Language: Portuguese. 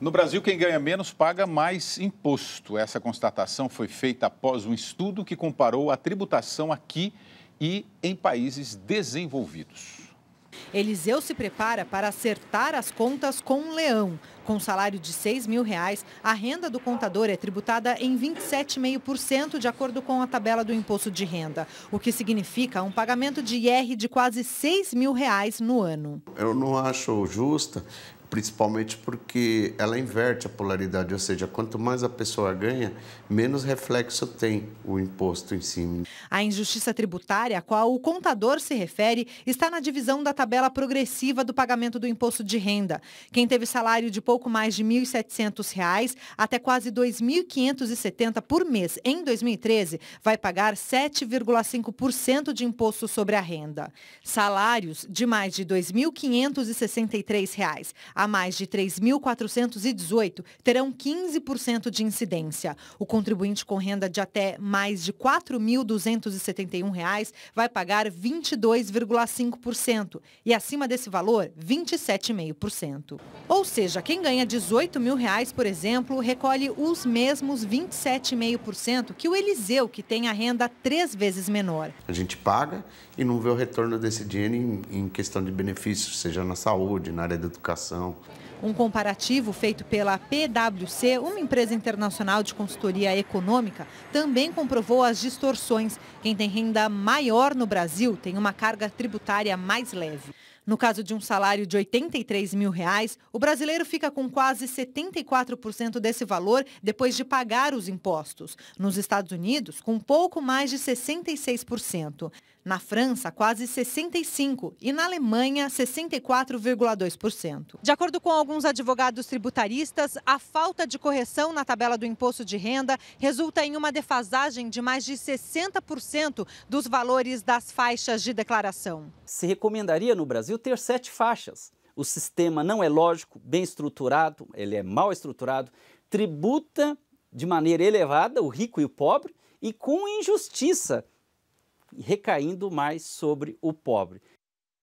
No Brasil, quem ganha menos paga mais imposto. Essa constatação foi feita após um estudo que comparou a tributação aqui e em países desenvolvidos. Eliseu se prepara para acertar as contas com um leão. Com salário de 6 mil reais, a renda do contador é tributada em 27,5% de acordo com a tabela do imposto de renda, o que significa um pagamento de IR de quase 6 mil reais no ano. Eu não acho justa, principalmente porque ela inverte a polaridade, ou seja, quanto mais a pessoa ganha, menos reflexo tem o imposto em cima. A injustiça tributária a qual o contador se refere está na divisão da tabela progressiva do pagamento do imposto de renda. Quem teve salário de pouco pouco mais de R$ 1.700 até quase R$ 2.570 por mês em 2013, vai pagar 7,5% de imposto sobre a renda. Salários de mais de R$ 2.563 a mais de R$ 3.418 terão 15% de incidência. O contribuinte com renda de até mais de R$ 4.271 vai pagar 22,5% e acima desse valor, 27,5%. Ou seja, quem ganha ganha 18 mil reais, por exemplo, recolhe os mesmos 27,5% que o Eliseu, que tem a renda três vezes menor. A gente paga e não vê o retorno desse dinheiro em, em questão de benefícios, seja na saúde, na área da educação. Um comparativo feito pela PwC, uma empresa internacional de consultoria econômica, também comprovou as distorções. Quem tem renda maior no Brasil tem uma carga tributária mais leve. No caso de um salário de R$ 83 mil, reais, o brasileiro fica com quase 74% desse valor depois de pagar os impostos. Nos Estados Unidos, com pouco mais de 66%. Na França, quase 65% e na Alemanha, 64,2%. De acordo com alguns advogados tributaristas, a falta de correção na tabela do imposto de renda resulta em uma defasagem de mais de 60% dos valores das faixas de declaração. Se recomendaria no Brasil ter sete faixas. O sistema não é lógico, bem estruturado, ele é mal estruturado, tributa de maneira elevada o rico e o pobre e com injustiça recaindo mais sobre o pobre.